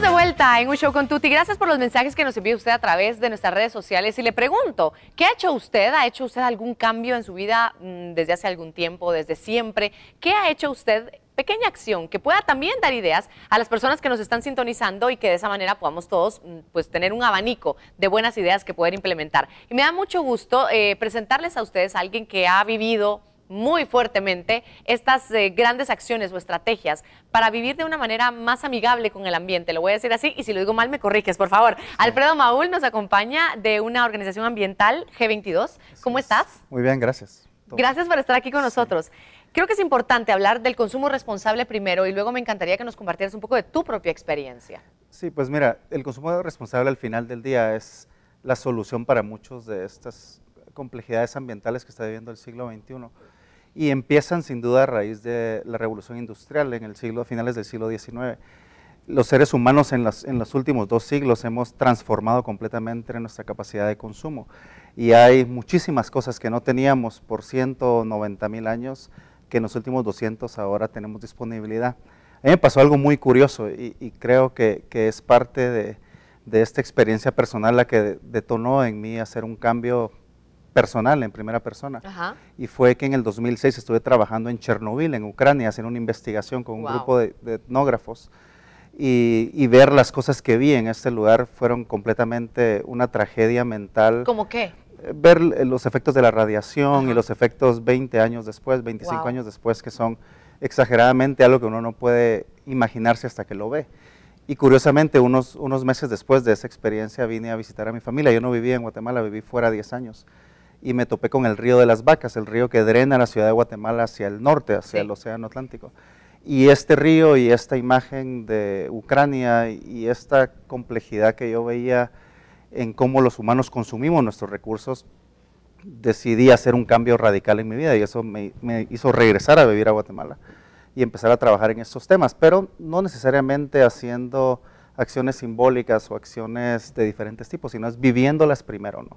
de vuelta en un show con Tuti. Gracias por los mensajes que nos envía usted a través de nuestras redes sociales. Y le pregunto, ¿qué ha hecho usted? ¿Ha hecho usted algún cambio en su vida mm, desde hace algún tiempo, desde siempre? ¿Qué ha hecho usted? Pequeña acción que pueda también dar ideas a las personas que nos están sintonizando y que de esa manera podamos todos mm, pues, tener un abanico de buenas ideas que poder implementar. Y me da mucho gusto eh, presentarles a ustedes a alguien que ha vivido muy fuertemente estas eh, grandes acciones o estrategias para vivir de una manera más amigable con el ambiente. Lo voy a decir así y si lo digo mal me corriges, por favor. Alfredo Maúl nos acompaña de una organización ambiental G22. ¿Cómo estás? Muy bien, gracias. Gracias por estar aquí con nosotros. Creo que es importante hablar del consumo responsable primero y luego me encantaría que nos compartieras un poco de tu propia experiencia. Sí, pues mira, el consumo responsable al final del día es la solución para muchos de estas complejidades ambientales que está viviendo el siglo XXI y empiezan sin duda a raíz de la revolución industrial en el siglo, a finales del siglo XIX. Los seres humanos en, los últimos dos siglos hemos transformado completamente nuestra capacidad de consumo y hay muchísimas cosas que no teníamos por 190 mil años que en los últimos 200 ahora tenemos disponibilidad. A mí me pasó algo muy curioso y, creo que, es parte de, de, esta experiencia personal la que detonó en mí hacer un cambio personal, en primera persona. Y fue que en el 2006 estuve trabajando en Chernobyl, en Ucrania, haciendo una investigación con un grupo de, etnógrafos. Y, ver las cosas que vi en este lugar fueron completamente una tragedia mental. ¿Cómo qué? Eh, ver eh, los efectos de la radiación y los efectos 20 años después, 25 años después, que son exageradamente algo que uno no puede imaginarse hasta que lo ve. Y curiosamente, unos, unos meses después de esa experiencia vine a visitar a mi familia. Yo no vivía en Guatemala, viví fuera 10 años y me topé con el río de las vacas, el río que drena la ciudad de Guatemala hacia el norte, hacia el Océano Atlántico. Y este río y esta imagen de Ucrania y esta complejidad que yo veía en cómo los humanos consumimos nuestros recursos, decidí hacer un cambio radical en mi vida y eso me, me hizo regresar a vivir a Guatemala y empezar a trabajar en estos temas, pero no necesariamente haciendo acciones simbólicas o acciones de diferentes tipos, sino es viviéndolas primero, ¿no?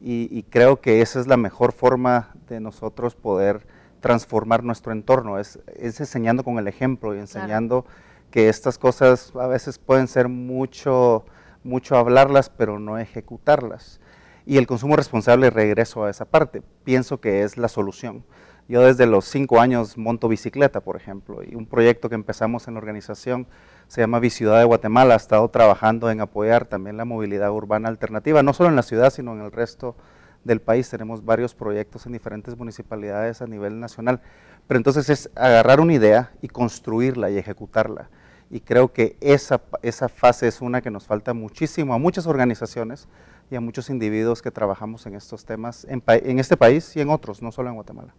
y, creo que esa es la mejor forma de nosotros poder transformar nuestro entorno, es, enseñando con el ejemplo y enseñando que estas cosas a veces pueden ser mucho, mucho hablarlas, pero no ejecutarlas. Y el consumo responsable, regreso a esa parte, pienso que es la solución. Yo desde los cinco años monto bicicleta, por ejemplo, y un proyecto que empezamos en la organización se llama Viciudad de Guatemala, ha estado trabajando en apoyar también la movilidad urbana alternativa, no solo en la ciudad, sino en el resto del país. Tenemos varios proyectos en diferentes municipalidades a nivel nacional, pero entonces es agarrar una idea y construirla y ejecutarla. Y creo que esa, esa fase es una que nos falta muchísimo a muchas organizaciones y a muchos individuos que trabajamos en estos temas en este país y en otros, no solo en Guatemala.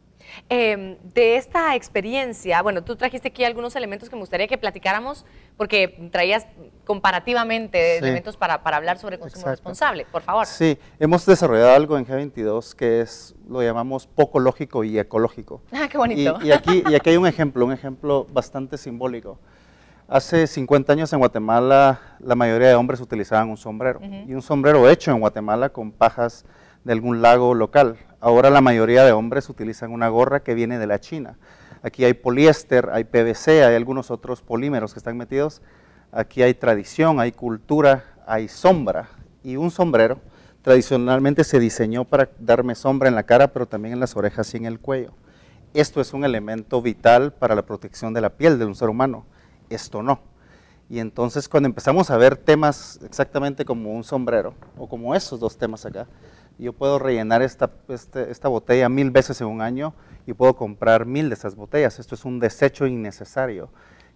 Em, de esta experiencia, bueno, tú trajiste aquí algunos elementos que me gustaría que platicáramos, porque traías comparativamente elementos para, hablar sobre consumo responsable, por favor. Sí, hemos desarrollado algo en G22 que es, lo llamamos poco lógico y ecológico. Ah, qué bonito. Y, aquí, y aquí hay un ejemplo, un ejemplo bastante simbólico. Hace 50 años en Guatemala la mayoría de hombres utilizaban un sombrero, y un sombrero hecho en Guatemala con pajas de algún lago local. Ahora la mayoría de hombres utilizan una gorra que viene de la China. Aquí hay poliéster, hay PVC, hay algunos otros polímeros que están metidos. Aquí hay tradición, hay cultura, hay sombra y un sombrero. Tradicionalmente se diseñó para darme sombra en la cara, pero también en las orejas y en el cuello. Esto es un elemento vital para la protección de la piel de un ser humano. Esto no. Y entonces cuando empezamos a ver temas exactamente como un sombrero o como esos dos temas acá, yo puedo rellenar esta, este, esta botella mil veces en un año y puedo comprar mil de esas botellas. Esto es un desecho innecesario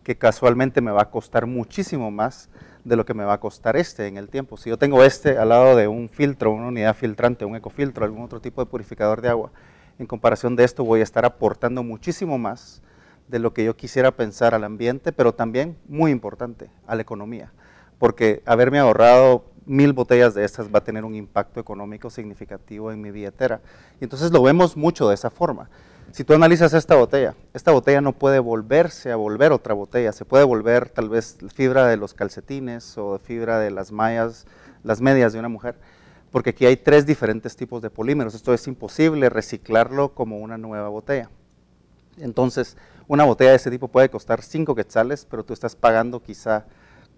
que casualmente me va a costar muchísimo más de lo que me va a costar este en el tiempo. Si yo tengo este al lado de un filtro, una unidad filtrante, un ecofiltro, algún otro tipo de purificador de agua, en comparación de esto voy a estar aportando muchísimo más de lo que yo quisiera pensar al ambiente, pero también, muy importante, a la economía. Porque haberme ahorrado mil botellas de estas va a tener un impacto económico significativo en mi billetera. Y entonces lo vemos mucho de esa forma. Si tú analizas esta botella, esta botella no puede volverse a volver otra botella, se puede volver tal vez fibra de los calcetines o fibra de las mallas, las medias de una mujer, porque aquí hay tres diferentes tipos de polímeros, esto es imposible reciclarlo como una nueva botella. Entonces, una botella de ese tipo puede costar cinco quetzales, pero tú estás pagando quizá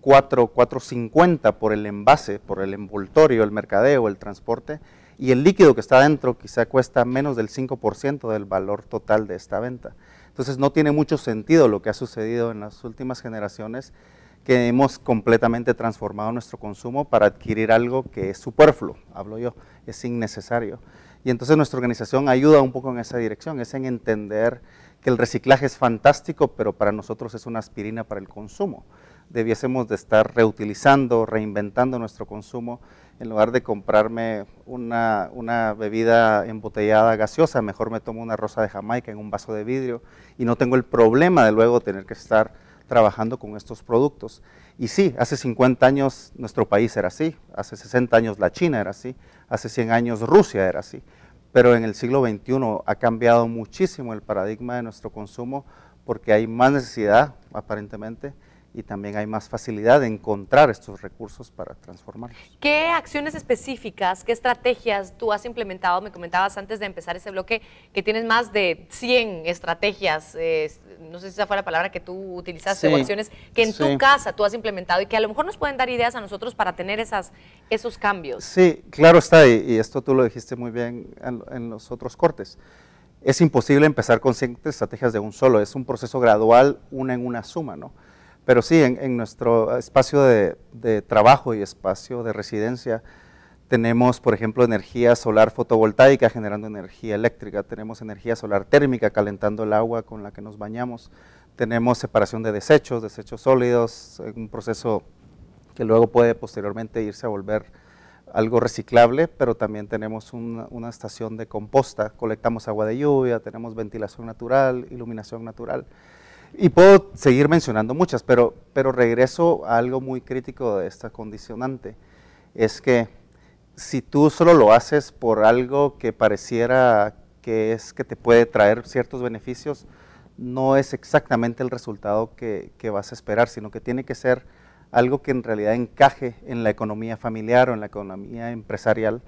4.50 por el envase, por el envoltorio, el mercadeo, el transporte, y el líquido que está dentro quizá cuesta menos del 5% del valor total de esta venta. Entonces no tiene mucho sentido lo que ha sucedido en las últimas generaciones, que hemos completamente transformado nuestro consumo para adquirir algo que es superfluo, hablo yo, es innecesario. Y entonces nuestra organización ayuda un poco en esa dirección, es en entender que el reciclaje es fantástico, pero para nosotros es una aspirina para el consumo debiésemos de estar reutilizando, reinventando nuestro consumo, en lugar de comprarme una, bebida embotellada gaseosa, mejor me tomo una rosa de Jamaica en un vaso de vidrio y no tengo el problema de luego tener que estar trabajando con estos productos. Y sí, hace 50 años nuestro país era así, hace 60 años la China era así, hace 100 años Rusia era así, pero en el siglo XXI ha cambiado muchísimo el paradigma de nuestro consumo porque hay más necesidad, aparentemente, y también hay más facilidad de encontrar estos recursos para transformarlos. ¿Qué acciones específicas, qué estrategias tú has implementado? Me comentabas antes de empezar ese bloque que tienes más de 100 estrategias, eh, no sé si esa fue la palabra que tú utilizaste, o acciones que en tu casa tú has implementado y que a lo mejor nos pueden dar ideas a nosotros para tener esas, esos cambios. Sí, claro está, y, esto tú lo dijiste muy bien en, en los otros cortes es imposible empezar con 100 estrategias de un solo, es un proceso gradual, una en una suma, ¿no? Pero sí, en, nuestro espacio de, trabajo y espacio de residencia tenemos, por ejemplo, energía solar fotovoltaica generando energía eléctrica, tenemos energía solar térmica calentando el agua con la que nos bañamos, tenemos separación de desechos, desechos sólidos, un proceso que luego puede posteriormente irse a volver algo reciclable, pero también tenemos una, una, estación de composta, colectamos agua de lluvia, tenemos ventilación natural, iluminación natural. Y puedo seguir mencionando muchas, pero, pero regreso a algo muy crítico de esta condicionante. Es que si tú solo lo haces por algo que pareciera que es que te puede traer ciertos beneficios, no es exactamente el resultado que, que, vas a esperar, sino que tiene que ser algo que en realidad encaje en la economía familiar o en la economía empresarial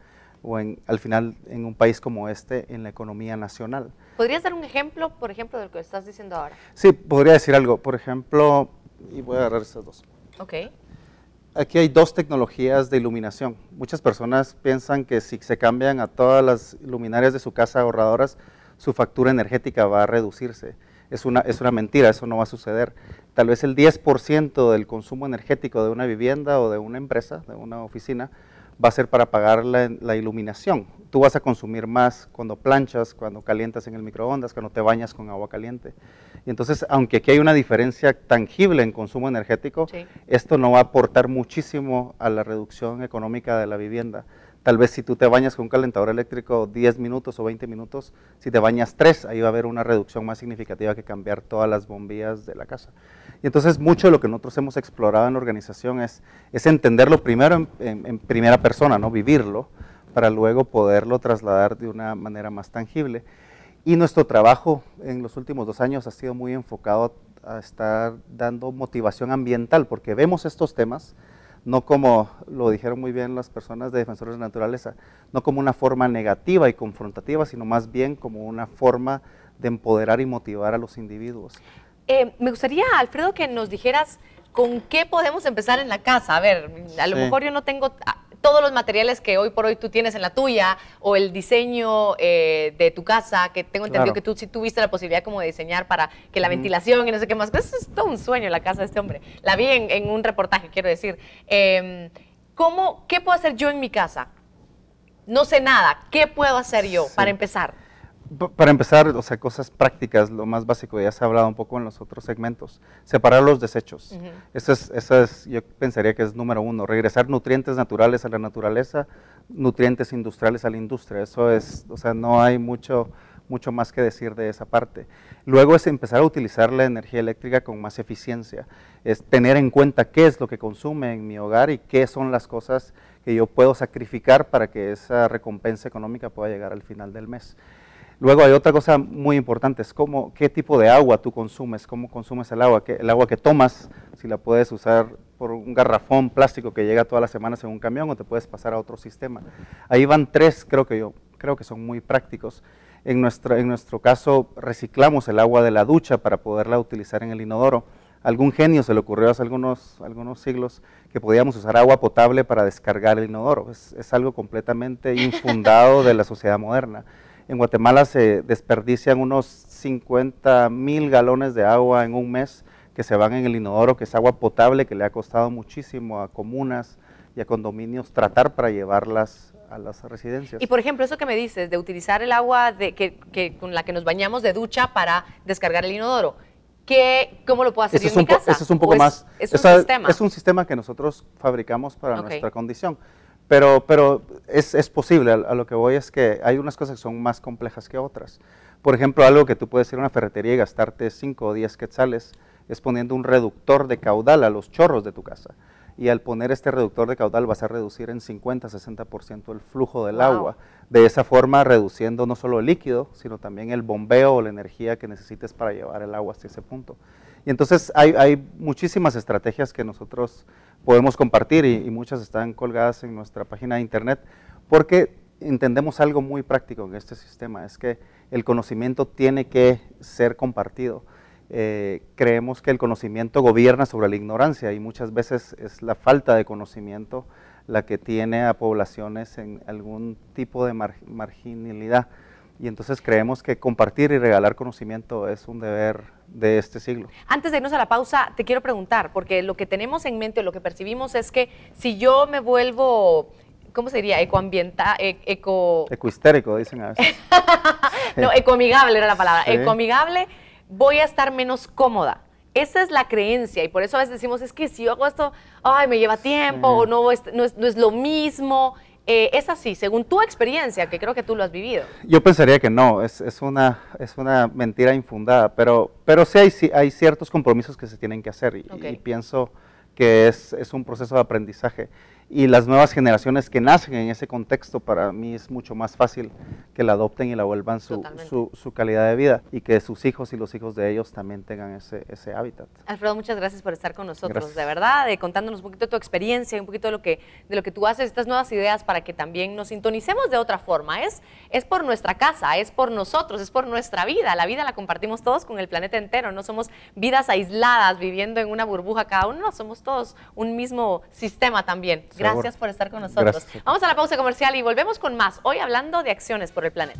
o en, al final en un país como este en la economía nacional. ¿Podrías dar un ejemplo, por ejemplo, de lo que estás diciendo ahora? Sí, podría decir algo. Por ejemplo, y voy a agarrar estas dos. Ok. Aquí hay dos tecnologías de iluminación. Muchas personas piensan que si se cambian a todas las luminarias de su casa ahorradoras, su factura energética va a reducirse. Es una, es una mentira, eso no va a suceder. Tal vez el 10% del consumo energético de una vivienda o de una empresa, de una oficina, va a ser para pagar la, iluminación. Tú vas a consumir más cuando planchas, cuando calientas en el microondas, cuando te bañas con agua caliente. Y entonces, aunque aquí hay una diferencia tangible en consumo energético, esto no va a aportar muchísimo a la reducción económica de la vivienda. Tal vez si tú te bañas con un calentador eléctrico 10 minutos o 20 minutos, si te bañas 3, ahí va a haber una reducción más significativa que cambiar todas las bombillas de la casa. Y entonces mucho de lo que nosotros hemos explorado en organización es, entenderlo primero en, primera persona, no vivirlo, para luego poderlo trasladar de una manera más tangible. Y nuestro trabajo en los últimos dos años ha sido muy enfocado a estar dando motivación ambiental, porque vemos estos temas, no como lo dijeron muy bien las personas de Defensores de la Naturaleza, no como una forma negativa y confrontativa, sino más bien como una forma de empoderar y motivar a los individuos. Eh, me gustaría, Alfredo, que nos dijeras con qué podemos empezar en la casa. A ver, a lo mejor yo no tengo todos los materiales que hoy por hoy tú tienes en la tuya o el diseño eh, de tu casa, que tengo entendido que tú sí tuviste la posibilidad como de diseñar para que la ventilación y no sé qué más, eso es todo un sueño la casa de este hombre. La vi en, un reportaje, quiero decir. Em, ¿Qué puedo hacer yo en mi casa? No sé nada, ¿qué puedo hacer yo para empezar? para empezar, o sea, cosas prácticas, lo más básico, ya se ha hablado un poco en los otros segmentos, separar los desechos. eso, es, eso es, yo pensaría que es número uno, regresar nutrientes naturales a la naturaleza, nutrientes industriales a la industria. Eso es, o sea, no hay mucho, mucho más que decir de esa parte. Luego es empezar a utilizar la energía eléctrica con más eficiencia, es tener en cuenta qué es lo que consume en mi hogar y qué son las cosas que yo puedo sacrificar para que esa recompensa económica pueda llegar al final del mes. Luego hay otra cosa muy importante, es cómo, qué tipo de agua tú consumes, cómo consumes el agua, que, el agua que tomas, si la puedes usar por un garrafón plástico que llega todas las semanas en un camión o te puedes pasar a otro sistema. Ahí van tres, creo que yo, creo que son muy prácticos. En nuestro, en nuestro caso, reciclamos el agua de la ducha para poderla utilizar en el inodoro. algún genio se le ocurrió hace algunos, algunos siglos que podíamos usar agua potable para descargar el inodoro. es algo completamente infundado de la sociedad moderna. En Guatemala se desperdician unos 50 mil galones de agua en un mes que se van en el inodoro, que es agua potable que le ha costado muchísimo a comunas y a condominios tratar para llevarlas a las residencias. Y por ejemplo, eso que me dices de utilizar el agua de, que, con la que nos bañamos de ducha para descargar el inodoro, ¿Qué, ¿cómo lo puedo hacer yo en mi casa? Eso es un poco más... Es un, sistema. es un sistema que nosotros fabricamos para nuestra condición. Pero, pero es, es posible, a, lo que voy es que hay unas cosas que son más complejas que otras. Por ejemplo, algo que tú puedes ir a una ferretería y gastarte 5 o 10 quetzales es poniendo un reductor de caudal a los chorros de tu casa y al poner este reductor de caudal vas a reducir en 50-60% el flujo del agua. De esa forma reduciendo no solo el líquido, sino también el bombeo o la energía que necesites para llevar el agua hasta ese punto. Y entonces hay, muchísimas estrategias que nosotros podemos compartir y muchas están colgadas en nuestra página de internet porque entendemos algo muy práctico en este sistema, es que el conocimiento tiene que ser compartido. Eh, creemos que el conocimiento gobierna sobre la ignorancia y muchas veces es la falta de conocimiento la que tiene a poblaciones en algún tipo de marginalidad. Y entonces creemos que compartir y regalar conocimiento es un deber de este siglo. Antes de irnos a la pausa, te quiero preguntar, porque lo que tenemos en mente, lo que percibimos es que si yo me vuelvo ¿cómo sería? Ecoambiental, e-, eco... Ecohistérico, dicen a veces. no, ecoamigable era la palabra. Ecoamigable, voy a estar menos cómoda. Esa es la creencia y por eso a veces decimos, es que si yo hago esto, ay, me lleva tiempo o no, es, no es lo mismo. Eh, es así, según tu experiencia, que creo que tú lo has vivido. Yo pensaría que no, es, una, es una mentira infundada, pero, pero sí hay, hay ciertos compromisos que se tienen que hacer y pienso que es, un proceso de aprendizaje. Y las nuevas generaciones que nacen en ese contexto, para mí es mucho más fácil que la adopten y la vuelvan su, calidad de vida y que sus hijos y los hijos de ellos también tengan ese, hábitat. Alfredo, muchas gracias por estar con nosotros, de verdad, de contándonos un poquito de tu experiencia, un poquito de lo, que, de lo que tú haces, estas nuevas ideas para que también nos sintonicemos de otra forma. Es, es por nuestra casa, es por nosotros, es por nuestra vida. La vida la compartimos todos con el planeta entero, no somos vidas aisladas viviendo en una burbuja cada uno, no somos todos un mismo sistema también. Gracias por estar con nosotros. Vamos a la pausa comercial y volvemos con más. Hoy hablando de acciones por el planeta.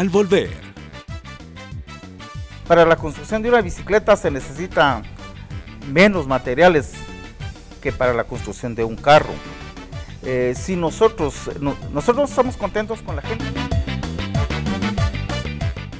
al volver. Para la construcción de una bicicleta se necesita menos materiales que para la construcción de un carro. Eh, si nosotros, nosotros estamos contentos con la gente.